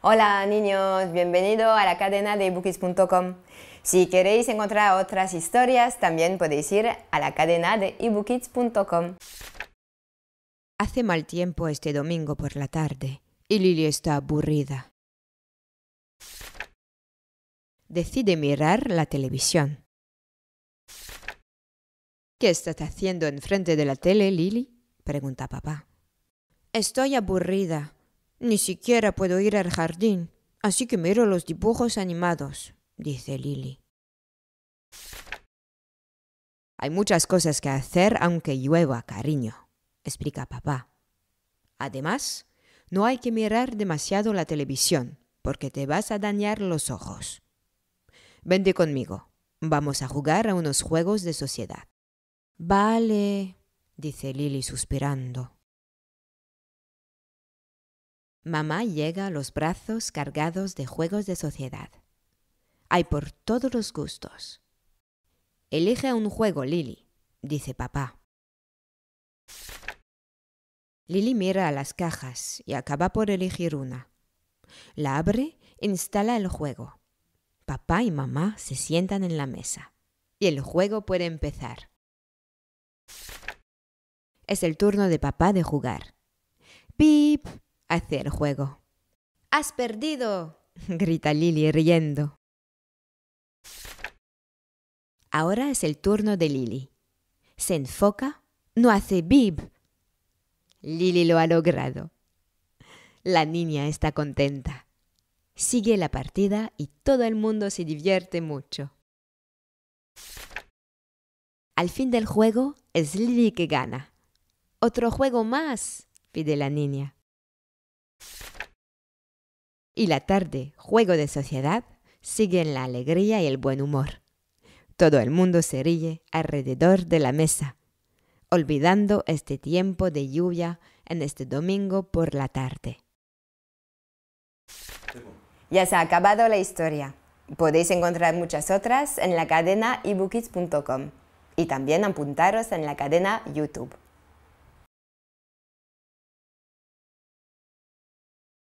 Hola niños, bienvenido a la cadena de ebookids.com. Si queréis encontrar otras historias, también podéis ir a la cadena de ebookids.com. Hace mal tiempo este domingo por la tarde y Lily está aburrida. Decide mirar la televisión. ¿Qué estás haciendo enfrente de la tele, Lily? pregunta papá. Estoy aburrida, ni siquiera puedo ir al jardín, así que miro los dibujos animados, dice Lily. Hay muchas cosas que hacer aunque llueva, cariño, explica papá. Además, no hay que mirar demasiado la televisión, porque te vas a dañar los ojos. Vente conmigo, vamos a jugar a unos juegos de sociedad. Vale, dice Lily suspirando. Mamá llega a los brazos cargados de juegos de sociedad. Hay por todos los gustos. Elige un juego, Lily, dice papá. Lily mira a las cajas y acaba por elegir una. La abre e instala el juego. Papá y mamá se sientan en la mesa y el juego puede empezar. Es el turno de papá de jugar. Pip, hacia el juego. ¡Has perdido! grita Lily riendo. Ahora es el turno de Lily. Se enfoca, no hace bib. Lily lo ha logrado. La niña está contenta. Sigue la partida y todo el mundo se divierte mucho. Al fin del juego es Lily que gana. Otro juego más, pide la niña. Y la tarde, juego de sociedad, sigue en la alegría y el buen humor. Todo el mundo se ríe alrededor de la mesa, olvidando este tiempo de lluvia en este domingo por la tarde. Ya se ha acabado la historia. Podéis encontrar muchas otras en la cadena ebookies.com y también apuntaros en la cadena YouTube.